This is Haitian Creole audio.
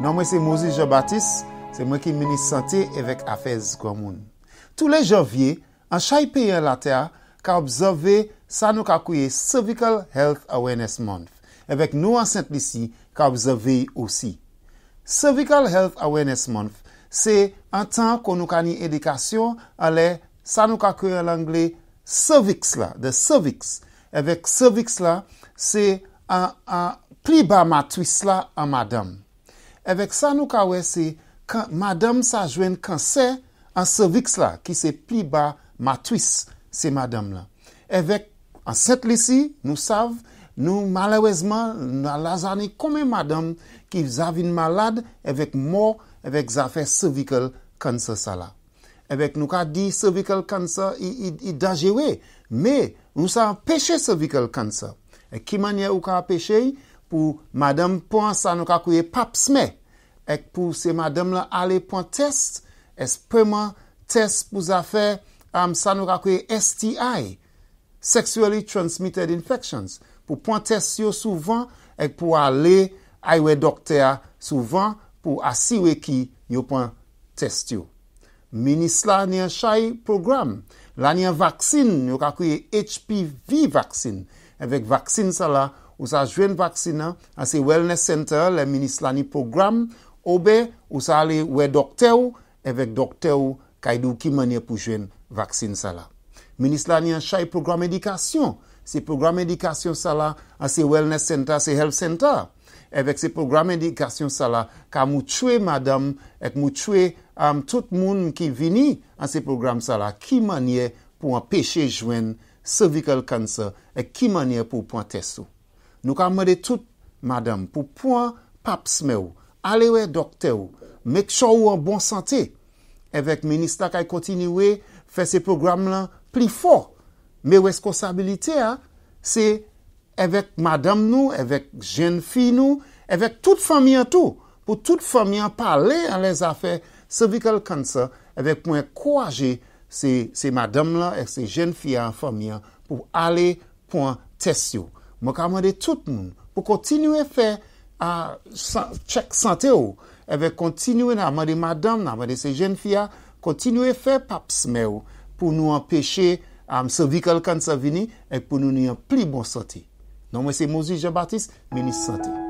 Nan mwen se Mozi Jebattis, se mwen ki meni sante evek afez gwa moun. Tou le jevye, an chay peye la teya, ka obzove sanou ka kweye Cervical Health Awareness Month. Evek nou an sent lisi, ka obzove yi osi. Cervical Health Awareness Month, se an tan kon nou kani edikasyon ale sanou ka kweye langle Cervix la, de Cervix. Evek Cervix la, se an pli ba matwis la an madame. Ewek sa nou ka wese, madame sa jwen kanser an cervix la, ki se pli ba matwis se madame la. Ewek an set lisi, nou sav, nou malawesman nou alazani kome madame ki zavin malade ewek mor, ewek zafen cervical cancer sa la. Ewek nou ka di cervical cancer, i dajewe, me nou sa peche cervical cancer. E ki manye ou ka peche yi? pou madame pon sa nou ka kwe pap smè, ek pou se madame la ale pon test, es preman test pou zafè, am sa nou ka kwe STI, Sexually Transmitted Infections, pou pon test yo souvan, ek pou ale aywe dokter souvan, pou asi we ki yo pon test yo. Minis la ni an chayi program, la ni an vaksin, yo ka kwe HPV vaksin, evik vaksin sa la, ou sa jwen vaksina an se wellness center, le minis la ni program, ou be, ou sa ale we dokte ou, ewek dokte ou, ka idou ki manye pou jwen vaksin sa la. Minis la ni an chay program edikasyon, se program edikasyon sa la, an se wellness center, se health center, ewek se program edikasyon sa la, ka mou tchwe madam, ek mou tchwe am tout moun ki vini an se program sa la, ki manye pou an peche jwen cervical cancer, ek ki manye pou an pwante sou. Nou ka mwede tout madame pou pouan pap sme ou, alewe dokte ou, mek chou ou an bon sante, evek menista kay kontinu we, fe se program lan pli fo, me wes konsabilite a, se evek madame nou, evek jen fi nou, evek tout famyan tou, pou tout famyan pale an les afe cervical cancer, evek pouan kouaje se madame la, se jen fi an famyan, pou ale pouan test yo. Mwen ka amade tout moun pou kontinue fè a chèk sante ou. E ve kontinue nan amade madam, nan amade se jen fia, kontinue fè pap smè ou pou nou anpeche amsevi kelkan sa vini ek pou nou ni an pli bon sante. Non mwen se Mozi Jebattis, meni sante.